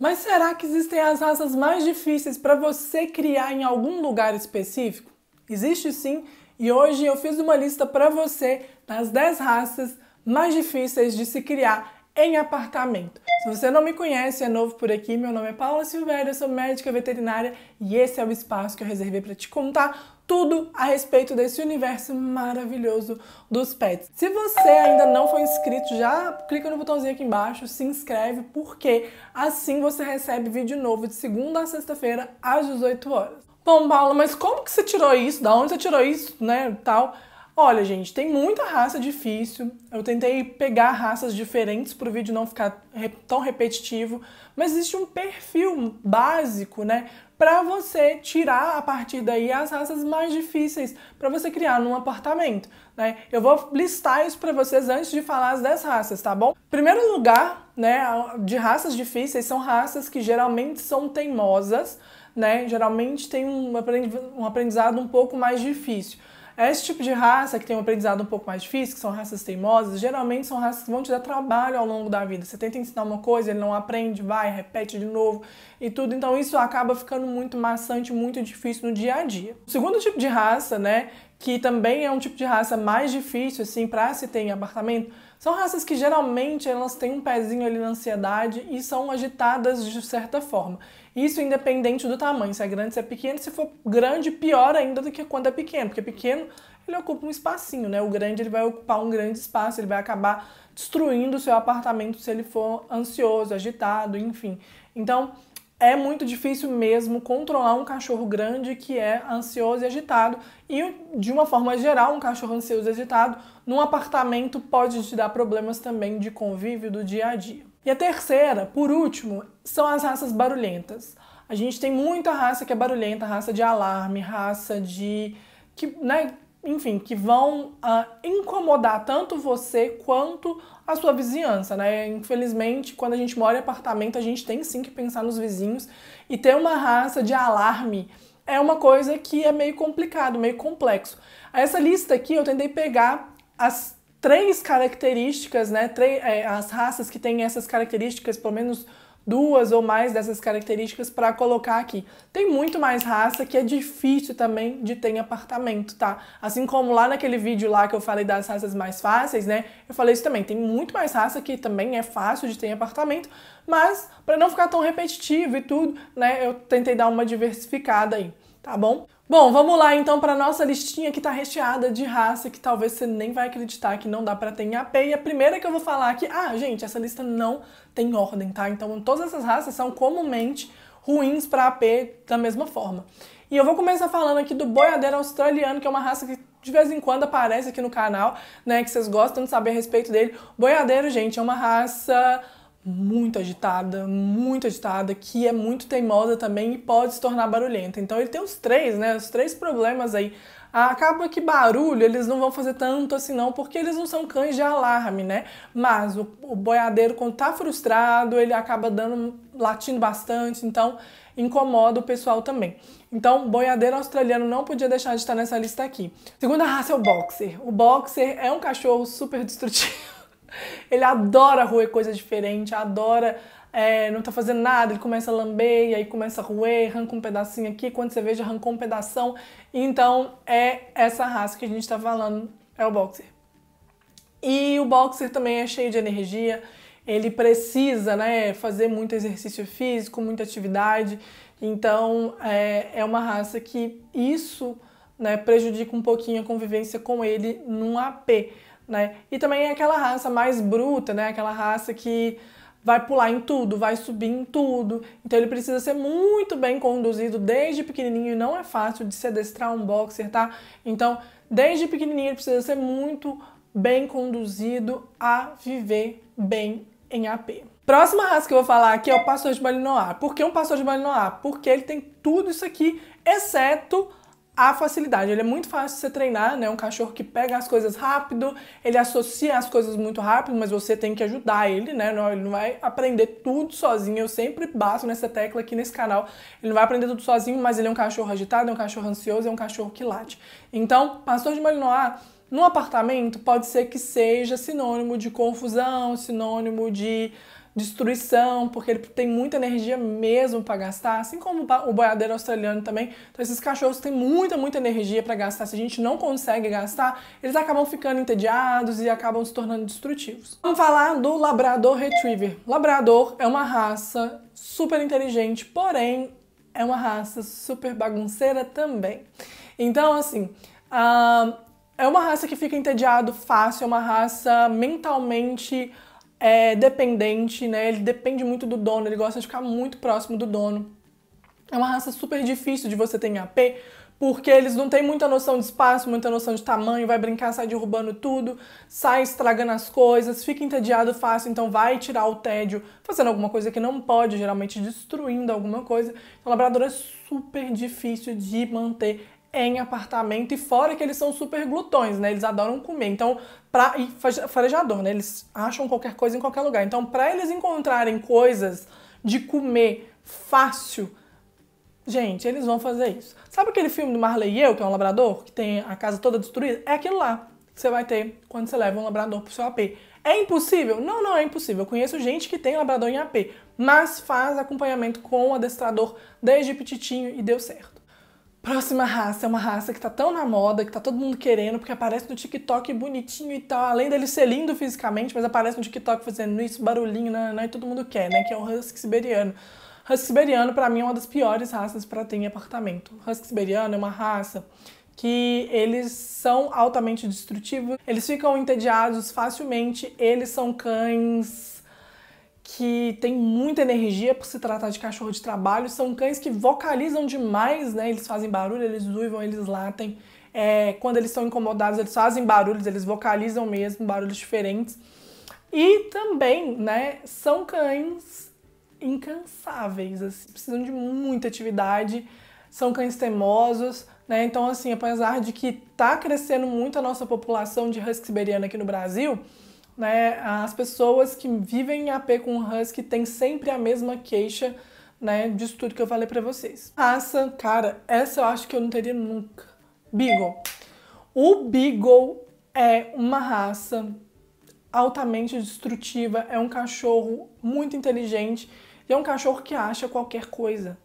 Mas será que existem as raças mais difíceis para você criar em algum lugar específico? Existe sim, e hoje eu fiz uma lista para você das 10 raças mais difíceis de se criar em apartamento. Se você não me conhece, é novo por aqui, meu nome é Paula Silveira, eu sou médica veterinária e esse é o espaço que eu reservei para te contar tudo a respeito desse universo maravilhoso dos pets. Se você ainda não foi inscrito, já clica no botãozinho aqui embaixo, se inscreve, porque assim você recebe vídeo novo de segunda a sexta-feira às 18 horas. Bom, Paula, mas como que você tirou isso? Da onde você tirou isso, né, tal? Olha, gente, tem muita raça difícil. Eu tentei pegar raças diferentes para o vídeo não ficar tão repetitivo, mas existe um perfil básico, né, para você tirar a partir daí as raças mais difíceis para você criar num apartamento, né? Eu vou listar isso para vocês antes de falar as 10 raças, tá bom? Primeiro lugar, né, de raças difíceis são raças que geralmente são teimosas, né? Geralmente tem um aprendizado um pouco mais difícil. É esse tipo de raça que tem um aprendizado um pouco mais difícil, que são raças teimosas, geralmente são raças que vão te dar trabalho ao longo da vida. Você tenta ensinar uma coisa, ele não aprende, vai, repete de novo e tudo. Então isso acaba ficando muito maçante, muito difícil no dia a dia. O segundo tipo de raça, né, que também é um tipo de raça mais difícil assim para se ter em apartamento, são raças que geralmente elas têm um pezinho ali na ansiedade e são agitadas de certa forma. Isso independente do tamanho, se é grande, se é pequeno. Se for grande, pior ainda do que quando é pequeno, porque pequeno ele ocupa um espacinho, né? O grande ele vai ocupar um grande espaço, ele vai acabar destruindo o seu apartamento se ele for ansioso, agitado, enfim. Então, é muito difícil mesmo controlar um cachorro grande que é ansioso e agitado. E, de uma forma geral, um cachorro ansioso e agitado num apartamento pode te dar problemas também de convívio do dia a dia. E a terceira, por último, são as raças barulhentas. A gente tem muita raça que é barulhenta, raça de alarme, raça de. que né, enfim, que vão ah, incomodar tanto você quanto a sua vizinhança, né? Infelizmente, quando a gente mora em apartamento, a gente tem sim que pensar nos vizinhos e ter uma raça de alarme é uma coisa que é meio complicado, meio complexo. Essa lista aqui eu tentei pegar as três características, né? é, as raças que têm essas características, pelo menos duas ou mais dessas características para colocar aqui. Tem muito mais raça que é difícil também de ter em apartamento, tá? Assim como lá naquele vídeo lá que eu falei das raças mais fáceis, né? Eu falei isso também, tem muito mais raça que também é fácil de ter em apartamento, mas para não ficar tão repetitivo e tudo, né, eu tentei dar uma diversificada aí, tá bom? Bom, vamos lá então para nossa listinha que está recheada de raça que talvez você nem vai acreditar que não dá para ter em AP. E a primeira que eu vou falar aqui, ah, gente, essa lista não tem ordem, tá? Então todas essas raças são comumente ruins para AP da mesma forma. E eu vou começar falando aqui do boiadeiro australiano, que é uma raça que de vez em quando aparece aqui no canal, né, que vocês gostam de saber a respeito dele. Boiadeiro, gente, é uma raça muito agitada, muito agitada, que é muito teimosa também e pode se tornar barulhenta. Então ele tem os três, né? Os três problemas aí. Ah, acaba que barulho eles não vão fazer tanto assim não, porque eles não são cães de alarme, né? Mas o, o boiadeiro quando tá frustrado, ele acaba dando latindo bastante, então incomoda o pessoal também. Então, boiadeiro australiano não podia deixar de estar nessa lista aqui. Segunda raça é o boxer. O boxer é um cachorro super destrutivo. Ele adora roer coisa diferente, adora é, não tá fazendo nada, ele começa a lamber, e aí começa a roer, arranca um pedacinho aqui, quando você veja, arrancou um pedação. Então é essa raça que a gente tá falando, é o boxer. E o boxer também é cheio de energia, ele precisa né, fazer muito exercício físico, muita atividade. Então é, é uma raça que isso né, prejudica um pouquinho a convivência com ele num AP né? E também é aquela raça mais bruta, né? Aquela raça que vai pular em tudo, vai subir em tudo. Então ele precisa ser muito bem conduzido desde pequenininho e não é fácil de se adestrar um boxer, tá? Então, desde pequenininho ele precisa ser muito bem conduzido a viver bem em AP. Próxima raça que eu vou falar aqui é o pastor de Malinois. Por que um pastor de Malinois? Porque ele tem tudo isso aqui, exceto a facilidade. Ele é muito fácil de você treinar, né? Um cachorro que pega as coisas rápido, ele associa as coisas muito rápido, mas você tem que ajudar ele, né? ele não vai aprender tudo sozinho. Eu sempre bato nessa tecla aqui nesse canal. Ele não vai aprender tudo sozinho, mas ele é um cachorro agitado, é um cachorro ansioso, é um cachorro que late. Então, pastor de Malinois num apartamento pode ser que seja sinônimo de confusão, sinônimo de destruição, porque ele tem muita energia mesmo para gastar, assim como o boiadeiro australiano também. Então esses cachorros têm muita, muita energia para gastar. Se a gente não consegue gastar, eles acabam ficando entediados e acabam se tornando destrutivos. Vamos falar do labrador retriever. Labrador é uma raça super inteligente, porém é uma raça super bagunceira também. Então, assim, uh, é uma raça que fica entediado fácil, é uma raça mentalmente é dependente, né? Ele depende muito do dono, ele gosta de ficar muito próximo do dono. É uma raça super difícil de você ter em AP, porque eles não têm muita noção de espaço, muita noção de tamanho, vai brincar, sai derrubando tudo, sai estragando as coisas, fica entediado fácil, então vai tirar o tédio fazendo alguma coisa que não pode, geralmente destruindo alguma coisa. Então, labrador é super difícil de manter em apartamento e fora que eles são super glutões, né? Eles adoram comer. Então, para e farejador, né? Eles acham qualquer coisa em qualquer lugar. Então, para eles encontrarem coisas de comer fácil, gente, eles vão fazer isso. Sabe aquele filme do Marley e eu, que é um labrador, que tem a casa toda destruída? É aquilo lá que você vai ter quando você leva um labrador pro seu AP. É impossível? Não, não é impossível. Eu conheço gente que tem labrador em AP, mas faz acompanhamento com o adestrador desde petitinho e deu certo. Próxima raça é uma raça que tá tão na moda, que tá todo mundo querendo, porque aparece no TikTok bonitinho e tal. Além dele ser lindo fisicamente, mas aparece no TikTok fazendo isso, barulhinho, né, e todo mundo quer, né? Que é o Husky Siberiano. Husky Siberiano, para mim, é uma das piores raças para ter em apartamento. Husky Siberiano é uma raça que eles são altamente destrutivos, eles ficam entediados facilmente, eles são cães que tem muita energia por se tratar de cachorro de trabalho. São cães que vocalizam demais, né? Eles fazem barulho, eles uivam, eles latem. É, quando eles estão incomodados, eles fazem barulhos, eles vocalizam mesmo, barulhos diferentes. E também, né, são cães incansáveis, assim, precisam de muita atividade, são cães teimosos, né? Então, assim, apesar de que tá crescendo muito a nossa população de husky siberiana aqui no Brasil, né, as pessoas que vivem em AP com Husky têm sempre a mesma queixa né, disso tudo que eu falei pra vocês. Raça, cara, essa eu acho que eu não teria nunca. Beagle. O Beagle é uma raça altamente destrutiva, é um cachorro muito inteligente e é um cachorro que acha qualquer coisa.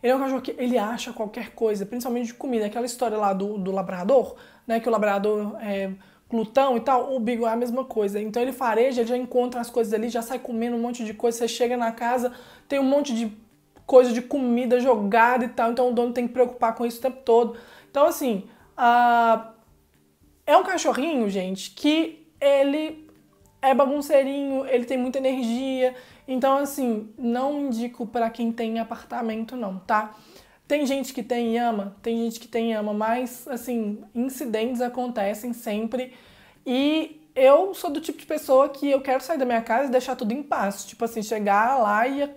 Ele é um cachorro que ele acha qualquer coisa, principalmente de comida. Aquela história lá do, do labrador, né, que o labrador... É, Plutão e tal, o Beagle é a mesma coisa. Então ele fareja, ele já encontra as coisas ali, já sai comendo um monte de coisa. Você chega na casa, tem um monte de coisa de comida jogada e tal. Então o dono tem que preocupar com isso o tempo todo. Então, assim, uh, é um cachorrinho, gente, que ele é bagunceirinho, ele tem muita energia. Então, assim, não indico para quem tem apartamento, não, tá? Tem gente que tem e ama, tem gente que tem e ama, mas assim, incidentes acontecem sempre. E eu sou do tipo de pessoa que eu quero sair da minha casa e deixar tudo em paz. Tipo assim, chegar lá e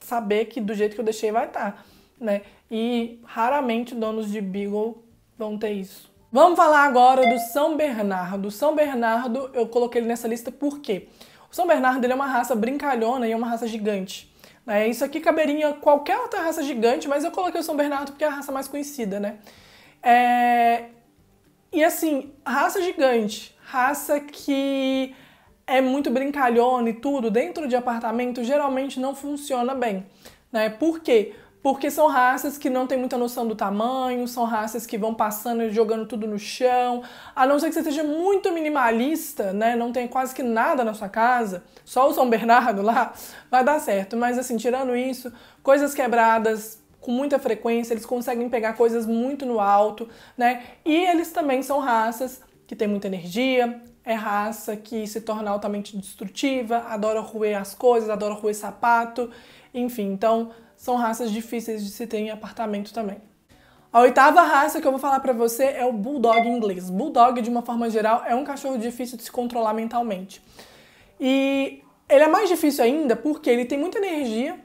saber que do jeito que eu deixei vai estar, tá, né? E raramente donos de Beagle vão ter isso. Vamos falar agora do São Bernardo. São Bernardo, eu coloquei ele nessa lista porque o São Bernardo ele é uma raça brincalhona e é uma raça gigante. É, isso aqui caberia qualquer outra raça gigante, mas eu coloquei o São Bernardo porque é a raça mais conhecida, né? É... E assim, raça gigante, raça que é muito brincalhona e tudo, dentro de apartamento geralmente não funciona bem. Né? Por quê? Porque são raças que não têm muita noção do tamanho, são raças que vão passando e jogando tudo no chão. A não ser que você seja muito minimalista, né? Não tem quase que nada na sua casa, só o São Bernardo lá, vai dar certo. Mas assim, tirando isso, coisas quebradas, com muita frequência, eles conseguem pegar coisas muito no alto, né? E eles também são raças que têm muita energia, é raça que se torna altamente destrutiva, adora roer as coisas, adora roer sapato, enfim. Então, são raças difíceis de se ter em apartamento também. A oitava raça que eu vou falar para você é o Bulldog inglês. Bulldog, de uma forma geral, é um cachorro difícil de se controlar mentalmente. E ele é mais difícil ainda porque ele tem muita energia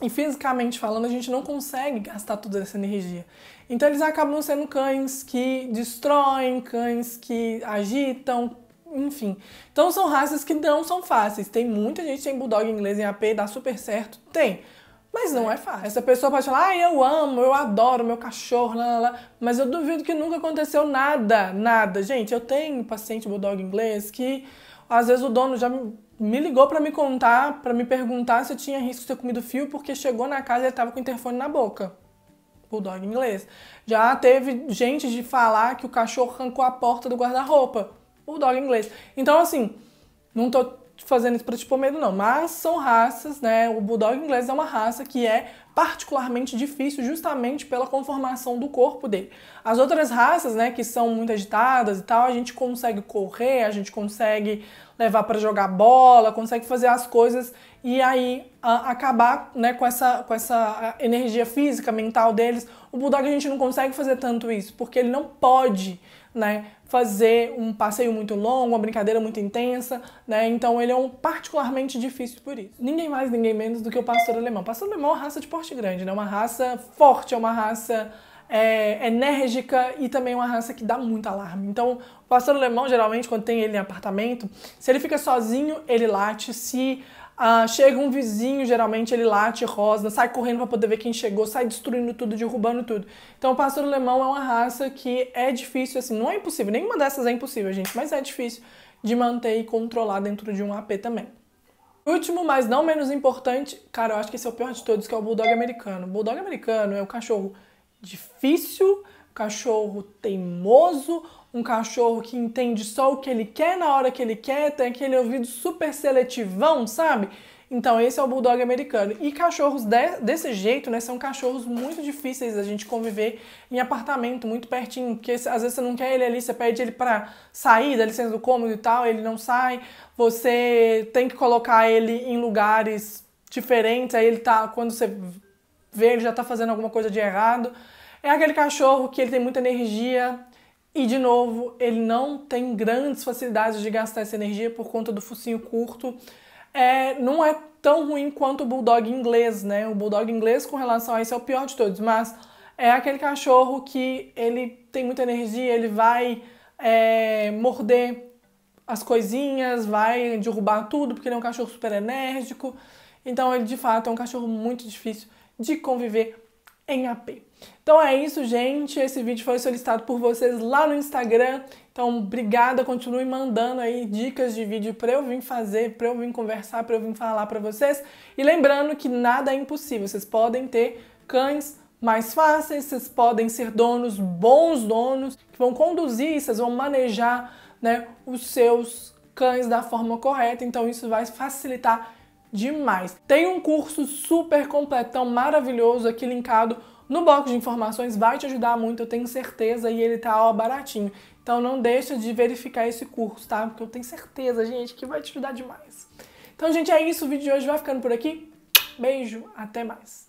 e fisicamente falando a gente não consegue gastar toda essa energia. Então eles acabam sendo cães que destroem, cães que agitam, enfim. Então são raças que não são fáceis. Tem muita gente que tem bulldog inglês em AP, dá super certo. Tem. Mas não é. é fácil. Essa pessoa pode falar, ah, eu amo, eu adoro meu cachorro, lá, lá, lá. mas eu duvido que nunca aconteceu nada, nada. Gente, eu tenho paciente bulldog inglês que às vezes o dono já me ligou para me contar, para me perguntar se eu tinha risco de ter comido fio, porque chegou na casa e ele tava com o interfone na boca. Bulldog inglês. Já teve gente de falar que o cachorro arrancou a porta do guarda-roupa. Bulldog inglês. Então, assim, não tô fazendo isso para te pôr medo, não. Mas são raças, né? O Bulldog inglês é uma raça que é particularmente difícil justamente pela conformação do corpo dele. As outras raças, né, que são muito agitadas e tal, a gente consegue correr, a gente consegue levar para jogar bola, consegue fazer as coisas e aí a, acabar né, com, essa, com essa energia física, mental deles. O Bulldog a gente não consegue fazer tanto isso, porque ele não pode né, fazer um passeio muito longo, uma brincadeira muito intensa, né? Então ele é um particularmente difícil por isso. Ninguém mais, ninguém menos do que o pastor alemão. O pastor alemão é uma raça de porte grande, né? Uma raça forte, é uma raça é, enérgica e também uma raça que dá muito alarme. Então, o pastor alemão, geralmente, quando tem ele em apartamento, se ele fica sozinho, ele late. Se ah, chega um vizinho, geralmente ele late, rosa, sai correndo para poder ver quem chegou, sai destruindo tudo, derrubando tudo. Então o pastor alemão é uma raça que é difícil, assim, não é impossível, nenhuma dessas é impossível, gente, mas é difícil de manter e controlar dentro de um AP também. Último, mas não menos importante, cara, eu acho que esse é o pior de todos, que é o bulldog americano. O bulldog americano é o cachorro difícil, o cachorro teimoso, um cachorro que entende só o que ele quer na hora que ele quer, tem aquele ouvido super seletivão, sabe? Então, esse é o bulldog americano. E cachorros de, desse jeito, né, são cachorros muito difíceis da gente conviver em apartamento, muito pertinho, porque às vezes você não quer ele ali, você pede ele para sair da licença do cômodo e tal, ele não sai. Você tem que colocar ele em lugares diferentes, aí ele tá, quando você vê, ele já tá fazendo alguma coisa de errado. É aquele cachorro que ele tem muita energia, e de novo, ele não tem grandes facilidades de gastar essa energia por conta do focinho curto. É, não é tão ruim quanto o bulldog inglês, né? O bulldog inglês com relação a isso é o pior de todos, mas é aquele cachorro que ele tem muita energia, ele vai é, morder as coisinhas, vai derrubar tudo, porque ele é um cachorro super enérgico. Então ele de fato é um cachorro muito difícil de conviver em AP. Então é isso, gente. Esse vídeo foi solicitado por vocês lá no Instagram. Então, obrigada. Continue mandando aí dicas de vídeo para eu vir fazer, para eu vir conversar, para eu vir falar para vocês. E lembrando que nada é impossível. Vocês podem ter cães mais fáceis, vocês podem ser donos, bons donos, que vão conduzir, vocês vão manejar né, os seus cães da forma correta. Então, isso vai facilitar demais. Tem um curso super completão, maravilhoso aqui linkado no bloco de informações, vai te ajudar muito, eu tenho certeza, e ele tá ó, baratinho. Então não deixa de verificar esse curso, tá? Porque eu tenho certeza, gente, que vai te ajudar demais. Então, gente, é isso. O vídeo de hoje vai ficando por aqui. Beijo, até mais.